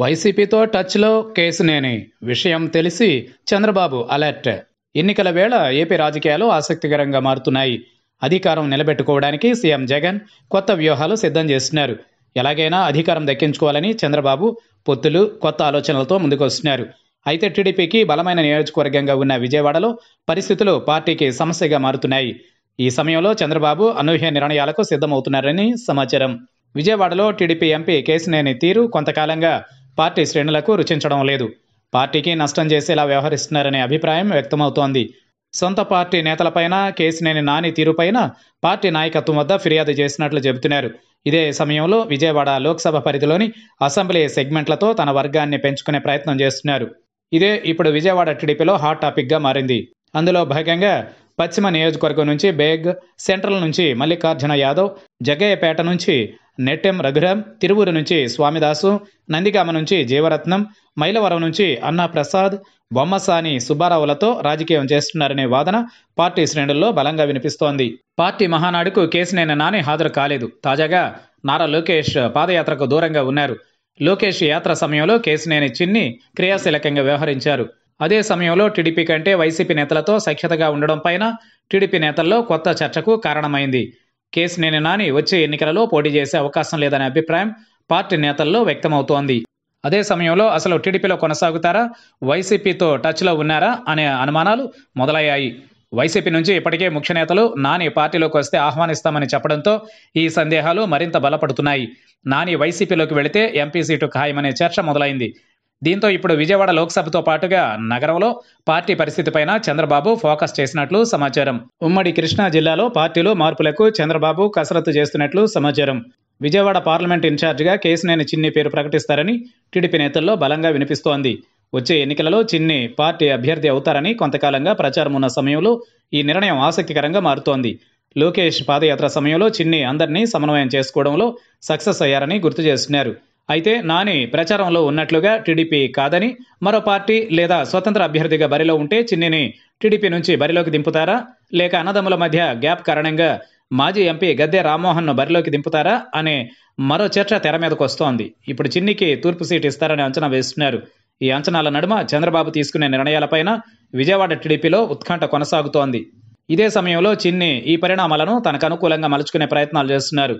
వైసీపీతో టచ్లో నేని విషయం తెలిసి చంద్రబాబు అలర్ట్ ఎన్నికల వేళ ఏపీ రాజకీయాలు ఆసక్తికరంగా మారుతున్నాయి అధికారం నిలబెట్టుకోవడానికి సీఎం జగన్ కొత్త వ్యూహాలు సిద్ధం చేస్తున్నారు ఎలాగైనా అధికారం దక్కించుకోవాలని చంద్రబాబు పొత్తులు కొత్త ఆలోచనలతో ముందుకొస్తున్నారు అయితే టీడీపీకి బలమైన నియోజకవర్గంగా ఉన్న విజయవాడలో పరిస్థితులు పార్టీకి సమస్యగా మారుతున్నాయి ఈ సమయంలో చంద్రబాబు అనూహ్య నిర్ణయాలకు సిద్ధమవుతున్నారని సమాచారం విజయవాడలో టీడీపీ ఎంపీ కేసినేని తీరు కొంతకాలంగా పార్టీ శ్రేణులకు రుచించడం లేదు పార్టీకి నష్టం చేసేలా వ్యవహరిస్తున్నారనే అభిప్రాయం వ్యక్తమవుతోంది సొంత పార్టీ నేతలపైన కేసినేని నాని తీరుపైన పార్టీ నాయకత్వం వద్ద ఫిర్యాదు చేసినట్లు చెబుతున్నారు ఇదే సమయంలో విజయవాడ లోక్సభ పరిధిలోని అసెంబ్లీ సెగ్మెంట్లతో తన వర్గాన్ని పెంచుకునే ప్రయత్నం చేస్తున్నారు ఇదే ఇప్పుడు విజయవాడ టీడీపీలో హాట్ టాపిక్గా మారింది అందులో భాగంగా పశ్చిమ నియోజకవర్గం నుంచి బేగ్ సెంట్రల్ నుంచి మల్లికార్జున యాదవ్ జగ్గయ్యపేట నుంచి నెట్టెం రఘురాం తిరువురు నుంచి స్వామిదాసు నందిగామ నుంచి జీవరత్నం మైలవరం నుంచి అన్నా ప్రసాద్ బొమ్మసాని సుబ్బారావులతో రాజకీయం చేస్తున్నారనే వాదన పార్టీ శ్రేణుల్లో బలంగా వినిపిస్తోంది పార్టీ మహానాడుకు కేసినేని నాని హాజరు కాలేదు తాజాగా నారా లోకేష్ పాదయాత్రకు దూరంగా ఉన్నారు లోకేష్ యాత్ర సమయంలో కేసినేని చిన్ని క్రియాశీలకంగా వ్యవహరించారు అదే సమయంలో టీడీపీ కంటే వైసీపీ నేతలతో సఖ్యతగా ఉండడం పైన టీడీపీ నేతల్లో కొత్త చర్చకు కారణమైంది కేసినేని నాని వచ్చే ఎన్నికలలో పోటీ చేసే అవకాశం లేదనే అభిప్రాయం పార్టీ నేతల్లో వ్యక్తమవుతోంది అదే సమయంలో అసలు టీడీపీలో కొనసాగుతారా వైసీపీతో టచ్లో ఉన్నారా అనే అనుమానాలు మొదలయ్యాయి వైసీపీ నుంచి ఇప్పటికే ముఖ్య నేతలు నాని పార్టీలోకి వస్తే ఆహ్వానిస్తామని చెప్పడంతో ఈ సందేహాలు మరింత బలపడుతున్నాయి నాని వైసీపీలోకి వెళితే ఎంపీ సీటు ఖాయమనే చర్చ మొదలైంది దీంతో ఇప్పుడు విజయవాడ లోక్సభతో పాటుగా నగరంలో పార్టీ పరిస్థితిపైన చంద్రబాబు ఫోకస్ చేసినట్లు సమాచారం ఉమ్మడి కృష్ణా జిల్లాలో పార్టీలో మార్పులకు చంద్రబాబు కసరత్తు చేస్తున్నట్లు సమాచారం విజయవాడ పార్లమెంట్ ఇన్ఛార్జిగా కేసునేని చిన్ని పేరు ప్రకటిస్తారని టీడీపీ నేతల్లో బలంగా వినిపిస్తోంది వచ్చే ఎన్నికలలో చిన్ని పార్టీ అభ్యర్థి అవుతారని కొంతకాలంగా ప్రచారం ఉన్న సమయంలో ఈ నిర్ణయం ఆసక్తికరంగా మారుతోంది లోకేష్ పాదయాత్ర సమయంలో చిన్ని అందరినీ సమన్వయం చేసుకోవడంలో సక్సెస్ అయ్యారని గుర్తు చేస్తున్నారు అయితే నాని ప్రచారంలో ఉన్నట్లుగా టీడీపీ కాదని మరో పార్టీ లేదా స్వతంత్ర అభ్యర్థిగా బరిలో ఉంటే చిన్నిని టీడీపీ నుంచి బరిలోకి దింపుతారా లేక అన్నదమ్ముల మధ్య గ్యాప్ కారణంగా మాజీ ఎంపీ గద్దె రామ్మోహన్ను బరిలోకి దింపుతారా అనే మరో చర్చ తెర మీదకు వస్తోంది ఇప్పుడు చిన్నికి తూర్పు సీట్ ఇస్తారని అంచనా వేస్తున్నారు ఈ అంచనాల నడుమ చంద్రబాబు తీసుకునే నిర్ణయాలపైన విజయవాడ టీడీపీలో ఉత్కంఠ కొనసాగుతోంది ఇదే సమయంలో చిన్ని ఈ పరిణామాలను తనకు అనుకూలంగా మలుచుకునే ప్రయత్నాలు చేస్తున్నారు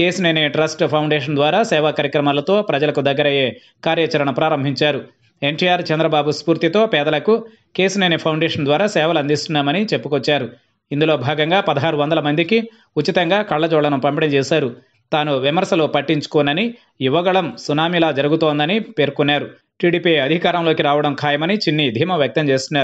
కేసునేని ట్రస్ట్ ఫౌండేషన్ ద్వారా సేవా కార్యక్రమాలతో ప్రజలకు దగ్గరయ్యే కార్యాచరణ ప్రారంభించారు ఎన్టీఆర్ చంద్రబాబు స్ఫూర్తితో పేదలకు కేసునేని ఫౌండేషన్ ద్వారా సేవలు అందిస్తున్నామని చెప్పుకొచ్చారు ఇందులో భాగంగా పదహారు వందల మందికి ఉచితంగా కళ్లజోళ్లను పంపిణీ చేశారు తాను విమర్శలు పట్టించుకోనని యువగళం సునామీలా జరుగుతోందని పేర్కొన్నారు టీడీపీ అధికారంలోకి రావడం ఖాయమని చిన్ని ధీమా వ్యక్తం చేస్తున్నారు